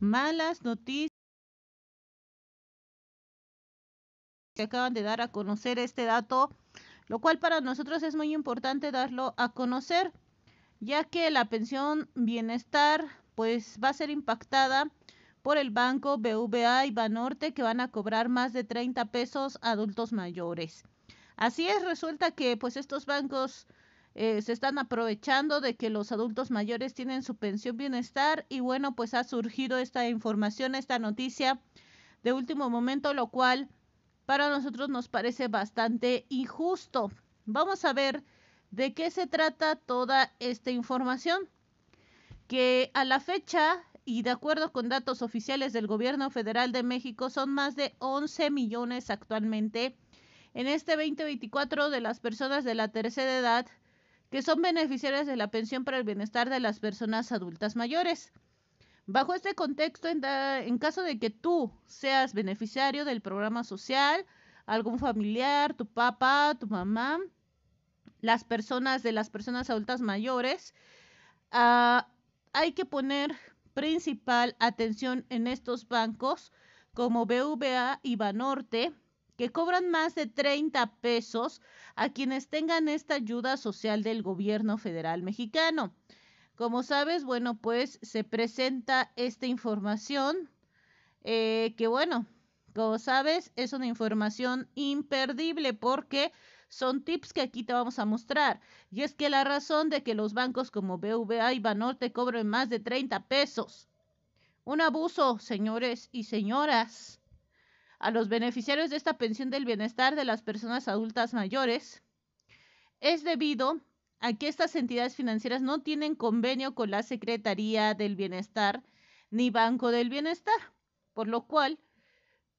malas noticias que acaban de dar a conocer este dato, lo cual para nosotros es muy importante darlo a conocer, ya que la pensión bienestar pues va a ser impactada por el banco BVA y Banorte que van a cobrar más de 30 pesos a adultos mayores. Así es, resulta que pues estos bancos eh, se están aprovechando de que los adultos mayores tienen su pensión bienestar y bueno, pues ha surgido esta información, esta noticia de último momento, lo cual para nosotros nos parece bastante injusto. Vamos a ver de qué se trata toda esta información, que a la fecha y de acuerdo con datos oficiales del Gobierno Federal de México son más de 11 millones actualmente. En este 2024 de las personas de la tercera edad que son beneficiarios de la pensión para el bienestar de las personas adultas mayores. Bajo este contexto, en, caso de que tú seas beneficiario del programa social, algún familiar, tu papá, tu mamá, las personas de las personas adultas mayores, ah, hay que poner principal atención en estos bancos como BVA y Banorte, que cobran más de 30 pesos a quienes tengan esta ayuda social del gobierno federal mexicano. Como sabes, bueno, pues se presenta esta información eh, que bueno, como sabes, es una información imperdible porque son tips que aquí te vamos a mostrar. Y es que la razón de que los bancos como BVA y te cobren más de 30 pesos. Un abuso, señores y señoras a los beneficiarios de esta pensión del bienestar de las personas adultas mayores es debido a que estas entidades financieras no tienen convenio con la Secretaría del Bienestar ni Banco del Bienestar, por lo cual,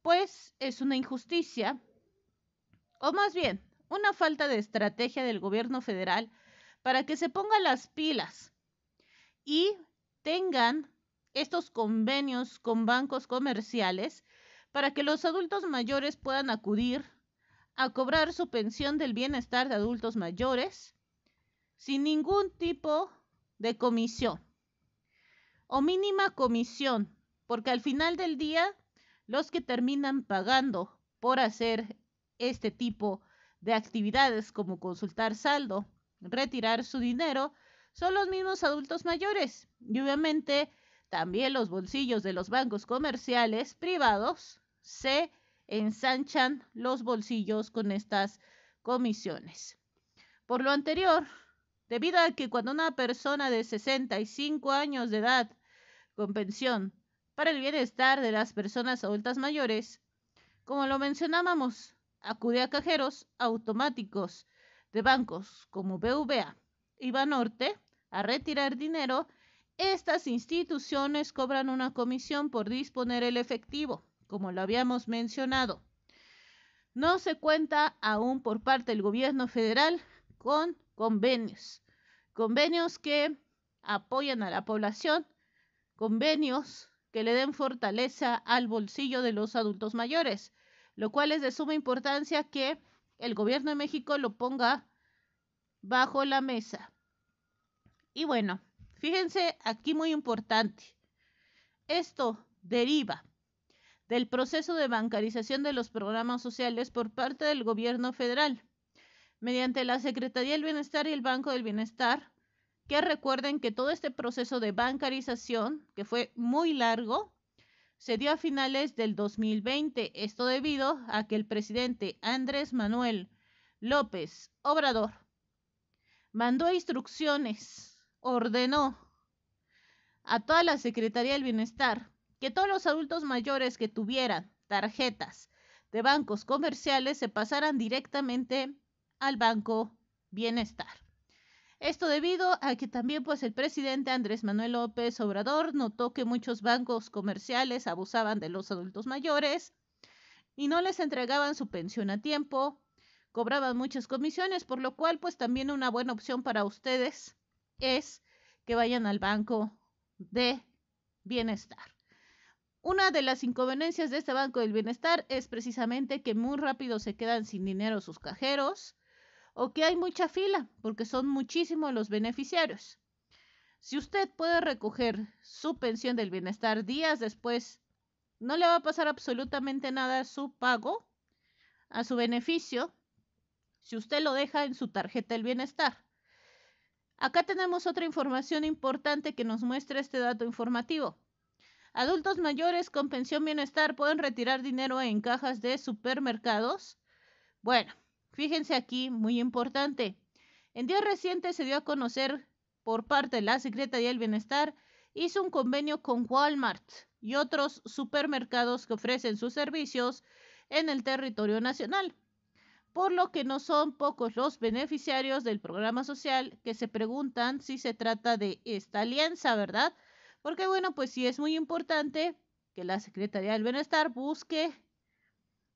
pues es una injusticia, o más bien, una falta de estrategia del gobierno federal para que se pongan las pilas y tengan estos convenios con bancos comerciales para que los adultos mayores puedan acudir a cobrar su pensión del bienestar de adultos mayores sin ningún tipo de comisión o mínima comisión, porque al final del día los que terminan pagando por hacer este tipo de actividades como consultar saldo, retirar su dinero, son los mismos adultos mayores y obviamente también los bolsillos de los bancos comerciales privados se ensanchan los bolsillos con estas comisiones. Por lo anterior, debido a que cuando una persona de 65 años de edad con pensión para el bienestar de las personas adultas mayores, como lo mencionábamos, acude a cajeros automáticos de bancos como BVA y Banorte a retirar dinero, estas instituciones cobran una comisión por disponer el efectivo como lo habíamos mencionado. No se cuenta aún por parte del gobierno federal con convenios, convenios que apoyan a la población, convenios que le den fortaleza al bolsillo de los adultos mayores, lo cual es de suma importancia que el gobierno de México lo ponga bajo la mesa. Y bueno, fíjense aquí muy importante, esto deriva del proceso de bancarización de los programas sociales por parte del gobierno federal, mediante la Secretaría del Bienestar y el Banco del Bienestar, que recuerden que todo este proceso de bancarización, que fue muy largo, se dio a finales del 2020, esto debido a que el presidente Andrés Manuel López Obrador mandó instrucciones, ordenó a toda la Secretaría del Bienestar que todos los adultos mayores que tuvieran tarjetas de bancos comerciales se pasaran directamente al banco Bienestar. Esto debido a que también pues el presidente Andrés Manuel López Obrador notó que muchos bancos comerciales abusaban de los adultos mayores y no les entregaban su pensión a tiempo, cobraban muchas comisiones, por lo cual pues también una buena opción para ustedes es que vayan al banco de bienestar. Una de las inconveniencias de este Banco del Bienestar es precisamente que muy rápido se quedan sin dinero sus cajeros o que hay mucha fila porque son muchísimos los beneficiarios. Si usted puede recoger su pensión del bienestar días después, no le va a pasar absolutamente nada su pago, a su beneficio, si usted lo deja en su tarjeta del bienestar. Acá tenemos otra información importante que nos muestra este dato informativo. Adultos mayores con pensión bienestar pueden retirar dinero en cajas de supermercados. Bueno, fíjense aquí, muy importante. En días recientes se dio a conocer por parte de la Secretaría del Bienestar, hizo un convenio con Walmart y otros supermercados que ofrecen sus servicios en el territorio nacional, por lo que no son pocos los beneficiarios del programa social que se preguntan si se trata de esta alianza, ¿verdad? Porque bueno, pues sí es muy importante que la Secretaría del Bienestar busque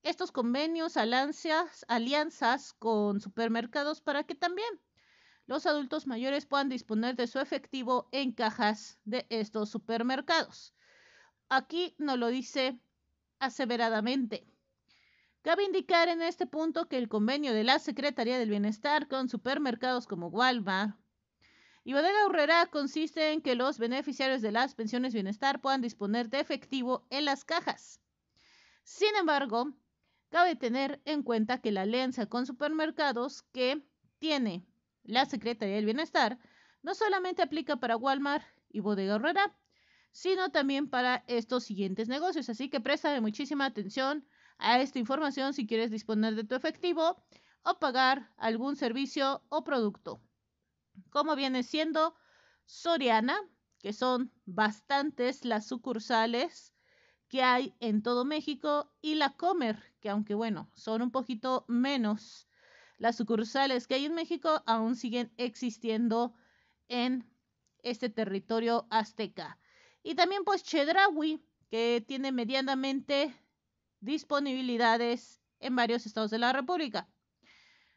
estos convenios, alianzas, alianzas con supermercados para que también los adultos mayores puedan disponer de su efectivo en cajas de estos supermercados. Aquí nos lo dice aseveradamente. Cabe indicar en este punto que el convenio de la Secretaría del Bienestar con supermercados como Walmart, y Bodega Herrera consiste en que los beneficiarios de las pensiones bienestar puedan disponer de efectivo en las cajas. Sin embargo, cabe tener en cuenta que la alianza con supermercados que tiene la Secretaría del Bienestar no solamente aplica para Walmart y Bodega Herrera, sino también para estos siguientes negocios. Así que préstame muchísima atención a esta información si quieres disponer de tu efectivo o pagar algún servicio o producto como viene siendo Soriana, que son bastantes las sucursales que hay en todo México, y la Comer, que aunque bueno, son un poquito menos las sucursales que hay en México, aún siguen existiendo en este territorio azteca. Y también pues Chedrawi, que tiene medianamente disponibilidades en varios estados de la República.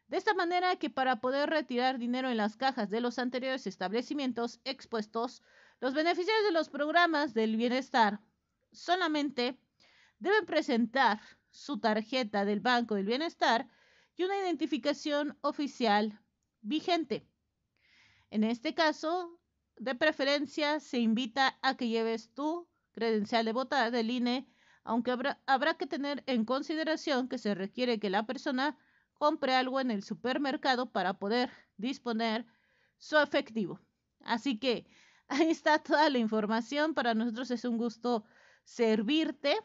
De esta manera que para poder retirar dinero en las cajas de los anteriores establecimientos expuestos, los beneficiarios de los programas del bienestar solamente deben presentar su tarjeta del Banco del Bienestar y una identificación oficial vigente. En este caso, de preferencia, se invita a que lleves tu credencial de votar del INE, aunque habrá, habrá que tener en consideración que se requiere que la persona compre algo en el supermercado para poder disponer su efectivo. Así que ahí está toda la información. Para nosotros es un gusto servirte,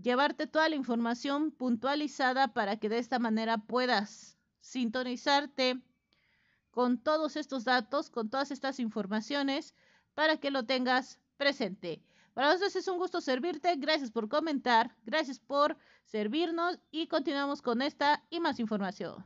llevarte toda la información puntualizada para que de esta manera puedas sintonizarte con todos estos datos, con todas estas informaciones, para que lo tengas presente. Para nosotros es un gusto servirte. Gracias por comentar. Gracias por servirnos. Y continuamos con esta y más información.